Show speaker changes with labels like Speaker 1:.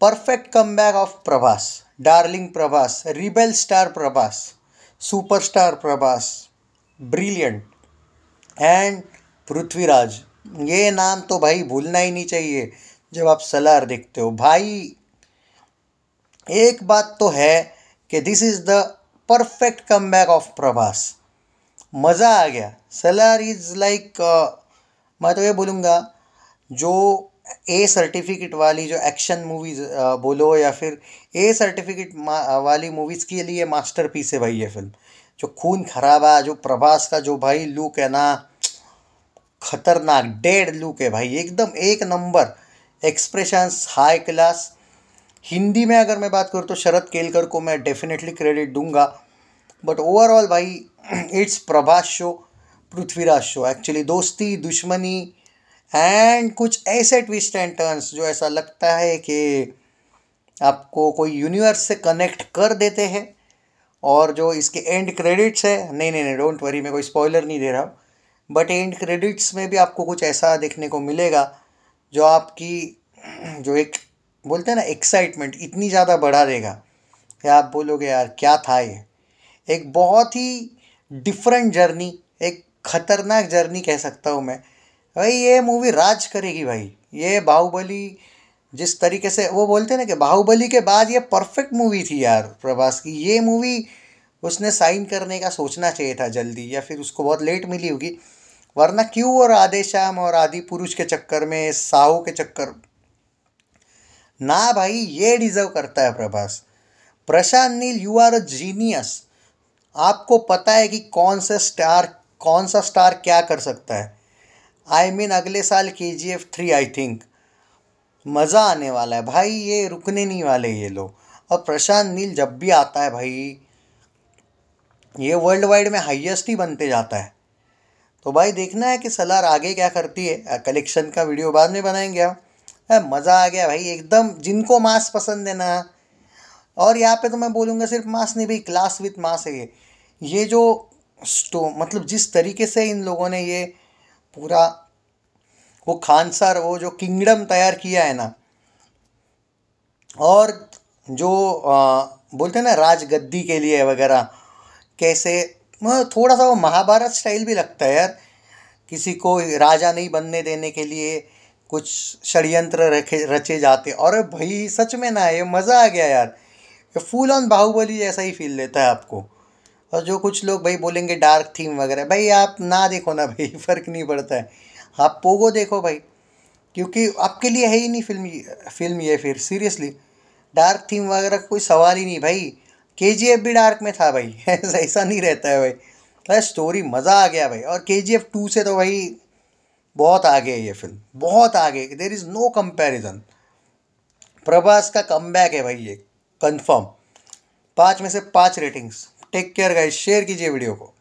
Speaker 1: perfect comeback of Prabhas darling Prabhas rebel star Prabhas superstar Prabhas brilliant and Prithviraj ये नाम तो भाई भूलना ही नहीं चाहिए जब आप सलार देखते हो भाई एक बात तो है कि this is the perfect comeback of Prabhas मज़ा आ गया सलार इज़ लाइक मैं तो ये बोलूँगा जो ए सर्टिफिकेट वाली जो एक्शन मूवीज़ बोलो या फिर ए सर्टिफिकेट वाली मूवीज़ के लिए मास्टर पीस है भाई ये फिल्म जो खून खराब है जो प्रभास का जो भाई लुक है ना खतरनाक डेड लुक है भाई एकदम एक number expressions high class Hindi में अगर मैं बात करूँ तो शरद केलकर को मैं डेफिनेटली क्रेडिट दूंगा बट ओवरऑल भाई it's Prabhas show Prithviraj show actually दोस्ती दुश्मनी एंड कुछ ऐसे ट्विस्ट एंड टर्न्स जो ऐसा लगता है कि आपको कोई यूनिवर्स से कनेक्ट कर देते हैं और जो इसके एंड क्रेडिट्स है नहीं नहीं नहीं डोंट वरी मैं कोई स्पॉइलर नहीं दे रहा हूँ बट एंड क्रेडिट्स में भी आपको कुछ ऐसा देखने को मिलेगा जो आपकी जो एक बोलते हैं ना एक्साइटमेंट इतनी ज़्यादा बढ़ा देगा कि आप बोलोगे यार क्या था ये एक बहुत ही डिफरेंट जर्नी एक ख़तरनाक जर्नी कह सकता हूँ मैं भाई ये मूवी राज करेगी भाई ये बाहुबली जिस तरीके से वो बोलते ना कि बाहुबली के बाद ये परफेक्ट मूवी थी यार प्रभास की ये मूवी उसने साइन करने का सोचना चाहिए था जल्दी या फिर उसको बहुत लेट मिली होगी वरना क्यों और आदेशाम और आदि पुरुष के चक्कर में साहू के चक्कर ना भाई ये डिजर्व करता है Prabhas Prashanth Neel you are a genius आपको पता है कि कौन सा स्टार कौन सा स्टार क्या कर सकता है आई I मीन mean, अगले साल के G F three I think मज़ा आने वाला है भाई ये रुकने नहीं वाले ये लोग और प्रशांत नील जब भी आता है भाई ये वर्ल्ड वाइड में हाईएस्ट ही बनते जाता है तो भाई देखना है कि सलार आगे क्या करती है कलेक्शन का वीडियो बाद में बनाएंगे आप मज़ा आ गया भाई एकदम जिनको मास पसंद है ना और यहाँ पे तो मैं बोलूँगा सिर्फ मास नहीं भाई क्लास विथ मास है ये ये जो स्टो मतलब जिस तरीके से इन लोगों ने ये पूरा वो खानसर वो जो किंगडम तैयार किया है ना और जो आ, बोलते हैं ना राजगद्दी के लिए वगैरह कैसे थोड़ा सा वो महाभारत स्टाइल भी लगता है यार किसी को राजा नहीं बनने देने के लिए कुछ षडयंत्र रखे रचे जाते और भाई सच में ना ये मज़ा आ गया यार ये फुल ऑन बाहुबली जैसा ही फील लेता है आपको और जो कुछ लोग भाई बोलेंगे डार्क थीम वगैरह भाई आप ना देखो ना भाई फ़र्क नहीं पड़ता है आप पोगो देखो भाई क्योंकि आपके लिए है ही नहीं फिल्म फिल्म ये फिर सीरियसली डार्क थीम वगैरह कोई सवाल ही नहीं भाई के जी एफ भी डार्क में था भाई ऐसा नहीं रहता है भाई अरे स्टोरी मज़ा आ गया भाई और के जी एफ टू से तो भाई बहुत आगे है ये फिल्म बहुत आगे there is no comparison Prabhas का कम है भाई ये कन्फर्म पाँच में से पाँच ratings take care guys share कीजिए वीडियो को